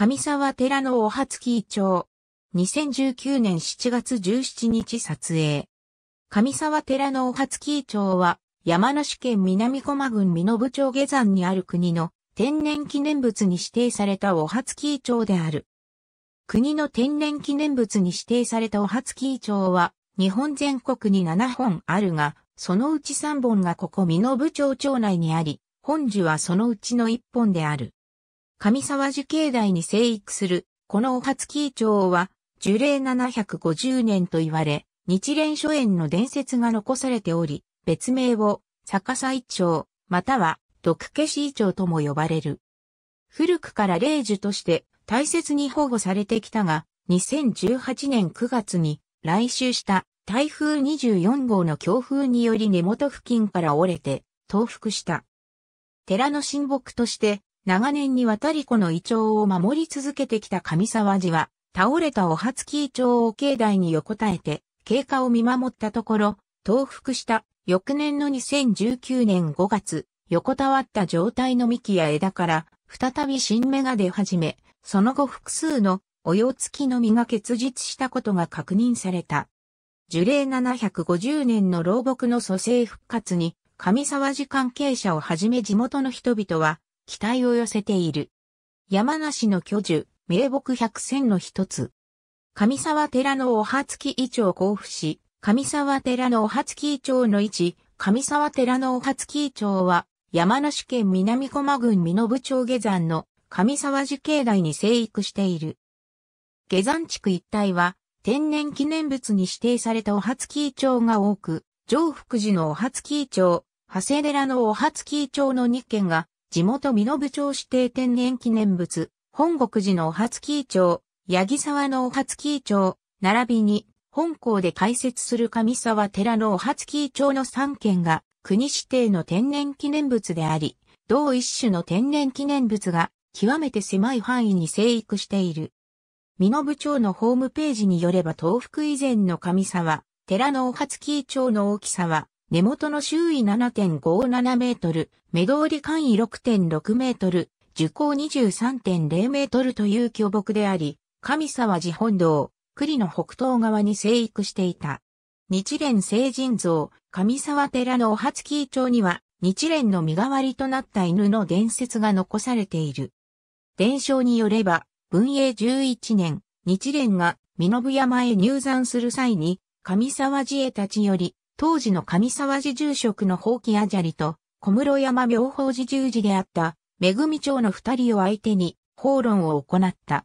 上沢寺のお初木町。2019年7月17日撮影。上沢寺のお初木町は、山梨県南駒郡身延町下山にある国の天然記念物に指定されたお初木町である。国の天然記念物に指定されたお初木町は、日本全国に7本あるが、そのうち3本がここ身延町町内にあり、本樹はそのうちの1本である。上沢樹境内に生育する、このお初ツキ町は、樹齢750年と言われ、日蓮書園の伝説が残されており、別名を、逆さ一町、または、毒消し一町とも呼ばれる。古くから霊樹として大切に保護されてきたが、2018年9月に来襲した台風24号の強風により根元付近から折れて倒伏した。寺の神木として長年にわたりこの胃腸を守り続けてきた上沢寺は、倒れたお初期胃腸を境内に横たえて、経過を見守ったところ、倒伏した翌年の2019年5月、横たわった状態の幹や枝から、再び新芽が出始め、その後複数のおよつきの実が結実したことが確認された。樹齢750年の老木の蘇生復活に、上沢寺関係者をはじめ地元の人々は期待を寄せている。山梨の巨樹、名木百選の一つ。上沢寺のお初木き長交付し、上沢寺のお初木き長の位置、上沢寺のお初木き長は、山梨県南駒郡身延町下山の上沢寺境内に生育している。下山地区一帯は、天然記念物に指定されたお初木きイが多く、上福寺のお初木きイ長谷寺のお初木きイの2軒が地元美濃部町指定天然記念物、本国寺のお初キー町、八木沢のお初キー町、並びに、本校で開設する上沢寺のお初キー町の3県が、国指定の天然記念物であり、同一種の天然記念物が、極めて狭い範囲に生育している。美濃部町のホームページによれば東福以前の上沢、寺のお初キー町の大きさは、根元の周囲7.57メートル、目通り間位6.6メートル、樹高23.0メートルという巨木であり、上沢寺本堂、栗の北東側に生育していた。日蓮聖人像、上沢寺のお初木町には、日蓮の身代わりとなった犬の伝説が残されている。伝承によれば、文永11年、日蓮が身延山へ入山する際に、上沢寺へ立ち寄り、当時の上沢寺住職の宝器あじゃりと、小室山妙法寺十字であった、めぐみ町の二人を相手に、法論を行った。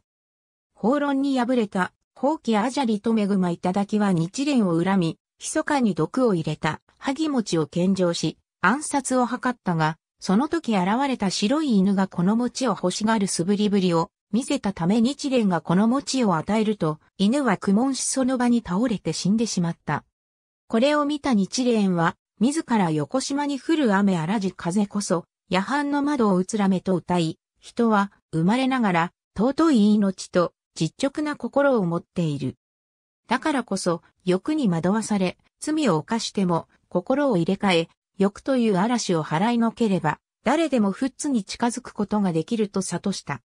法論に敗れた、法器あじゃりとめぐま頂は日蓮を恨み、密かに毒を入れた、萩餅を献上し、暗殺を図ったが、その時現れた白い犬がこの餅を欲しがる素振りぶりを見せたため日蓮がこの餅を与えると、犬は苦悶しその場に倒れて死んでしまった。これを見た日蓮は、自ら横島に降る雨あらじ風こそ、夜半の窓をうつらめと歌い、人は生まれながら尊い命と実直な心を持っている。だからこそ欲に惑わされ、罪を犯しても心を入れ替え、欲という嵐を払いのければ、誰でもフッに近づくことができると悟した。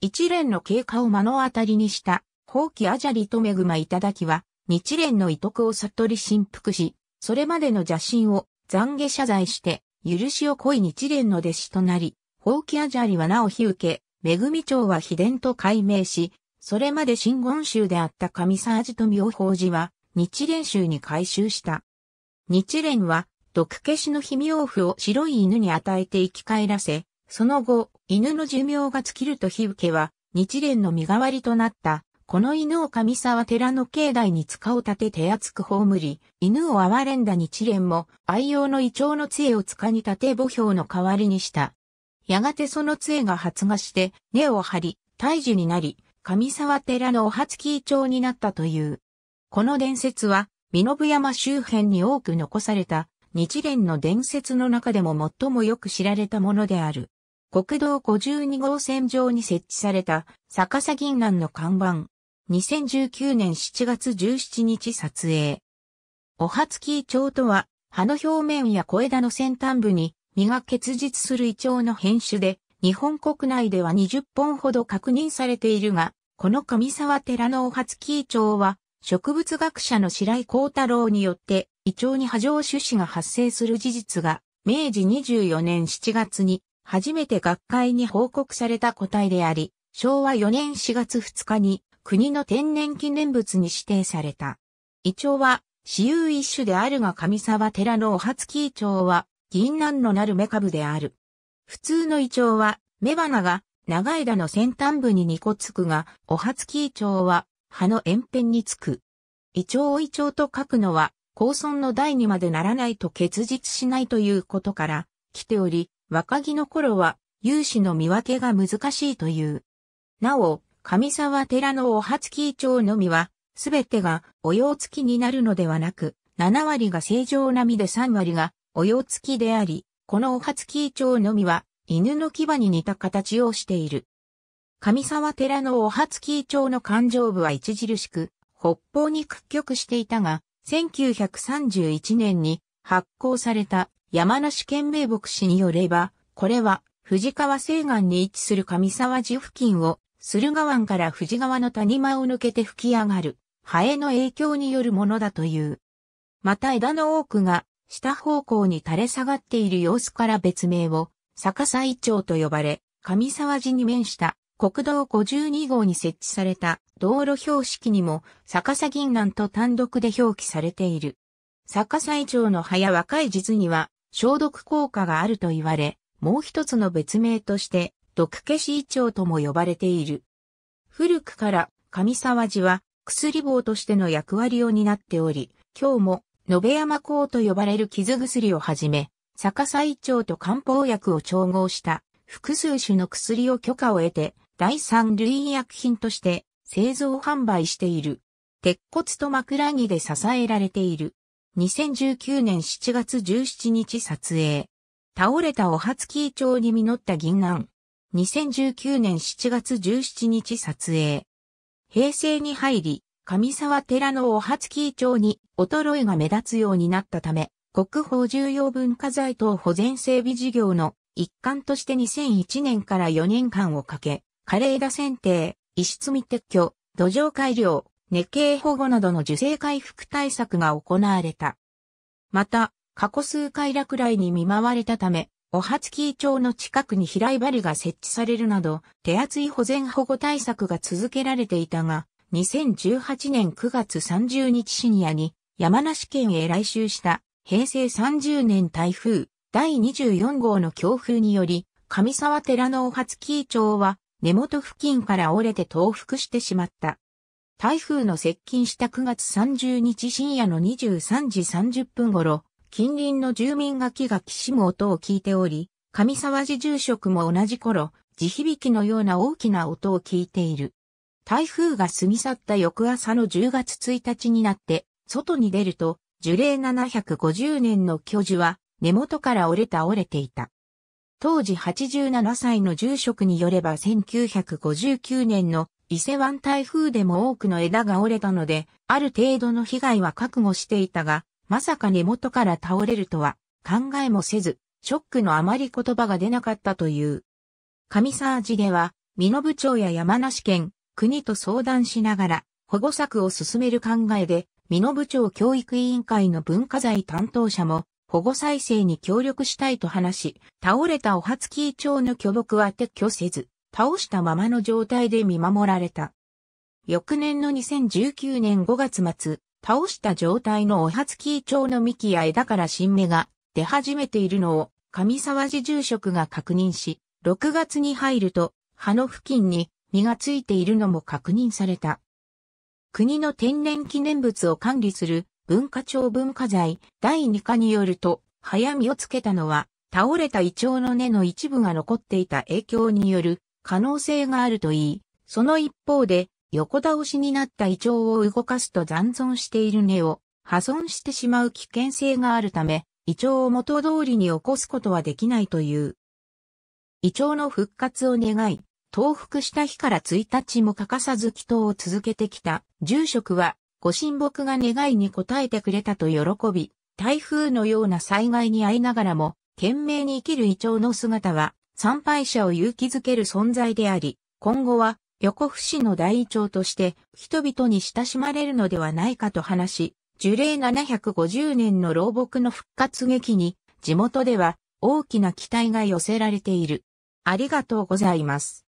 一連の経過を目の当たりにした、放棄アジャリとメグマいただきは、日蓮の遺徳を悟り振服し、それまでの邪神を懺悔謝罪して、許しを恋日蓮の弟子となり、法規アジャリはなお火受け、恵み町は秘伝と改名し、それまで真言宗であった上沢寺と妙法寺は、日蓮宗に改修した。日蓮は、毒消しの秘妙符を白い犬に与えて生き返らせ、その後、犬の寿命が尽きると火受けは、日蓮の身代わりとなったこの犬を上沢寺の境内に塚を立て手厚く葬り、犬を哀れんだ日蓮も愛用の胃腸の杖を塚に立て墓標の代わりにした。やがてその杖が発芽して根を張り、胎児になり、上沢寺のお初期胃チになったという。この伝説は、身延山周辺に多く残された日蓮の伝説の中でも最もよく知られたものである。国道52号線上に設置された逆さ銀杏の看板、2019年7月17日撮影。お初期キ腸とは、葉の表面や小枝の先端部に、実が結実する胃腸の変種で、日本国内では20本ほど確認されているが、この上沢寺のお初期キ腸は、植物学者の白井光太郎によって、胃腸に波状種子が発生する事実が、明治24年7月に、初めて学会に報告された個体であり、昭和4年4月2日に国の天然記念物に指定された。イチョウは、私有一種であるが上沢寺のお初木イチョウは、銀杏のなる芽株である。普通のイチョウは、芽花が長枝の先端部に2個つくが、お初木イチョウは、葉の延辺につく。イチョウをイチョウと書くのは、高尊の代にまでならないと結実しないということから、来ており、若木の頃は、有志の見分けが難しいという。なお、上沢寺のお初期町のみは、すべてがお洋付きになるのではなく、7割が正常並みで3割がお洋付きであり、このお初期町のみは、犬の牙に似た形をしている。上沢寺のお初期町の勘定部は著しく、北方に屈曲していたが、1931年に発行された山梨県名牧師によれば、これは藤川西岸に位置する上沢寺付近を駿河湾から富士川の谷間を抜けて吹き上がる、ハエの影響によるものだという。また枝の多くが、下方向に垂れ下がっている様子から別名を、逆さ一丁と呼ばれ、上沢寺に面した国道52号に設置された道路標識にも逆さ銀南と単独で表記されている。逆さ一丁の葉や若い実には消毒効果があると言われ、もう一つの別名として毒消し胃腸とも呼ばれている。古くから上沢寺は薬棒としての役割を担っており、今日も野辺山港と呼ばれる傷薬をはじめ、逆さ胃腸と漢方薬を調合した複数種の薬を許可を得て、第三類医薬品として製造販売している。鉄骨と枕木で支えられている。2019年7月17日撮影。倒れたお初期き胃腸に実った銀杏。2019年7月17日撮影。平成に入り、上沢寺のお初期町に衰えが目立つようになったため、国宝重要文化財等保全整備事業の一環として2001年から4年間をかけ、枯れ枝選定、石積み撤去、土壌改良、根系保護などの樹勢回復対策が行われた。また、過去数回落雷に見舞われたため、お初ツ町の近くに平井針が設置されるなど、手厚い保全保護対策が続けられていたが、2018年9月30日深夜に山梨県へ来襲した平成30年台風第24号の強風により、上沢寺のお初ツ町は根元付近から折れて倒伏してしまった。台風の接近した9月30日深夜の23時30分頃、近隣の住民が木がきしむ音を聞いており、上沢寺住職も同じ頃、地響きのような大きな音を聞いている。台風が過ぎ去った翌朝の10月1日になって、外に出ると、樹齢750年の巨樹は根元から折れた折れていた。当時87歳の住職によれば1959年の伊勢湾台風でも多くの枝が折れたので、ある程度の被害は覚悟していたが、まさか根元から倒れるとは考えもせず、ショックのあまり言葉が出なかったという。上沢寺では、美濃部長や山梨県、国と相談しながら、保護策を進める考えで、美濃部長教育委員会の文化財担当者も、保護再生に協力したいと話し、倒れたお初期キ町の巨木は撤去せず、倒したままの状態で見守られた。翌年の2019年5月末、倒した状態のおはつきイチョウの幹や枝から新芽が出始めているのを上沢寺住職が確認し、6月に入ると葉の付近に実がついているのも確認された。国の天然記念物を管理する文化庁文化財第2課によると、早見をつけたのは、倒れたイチョウの根の一部が残っていた影響による可能性があるといい、その一方で、横倒しになった胃腸を動かすと残存している根を破損してしまう危険性があるため、胃腸を元通りに起こすことはできないという。胃腸の復活を願い、倒伏した日から1日も欠かさず祈祷を続けてきた住職は、ご神木が願いに応えてくれたと喜び、台風のような災害に遭いながらも、懸命に生きる胃腸の姿は、参拝者を勇気づける存在であり、今後は横伏氏の大一長として人々に親しまれるのではないかと話し、樹齢750年の老木の復活劇に地元では大きな期待が寄せられている。ありがとうございます。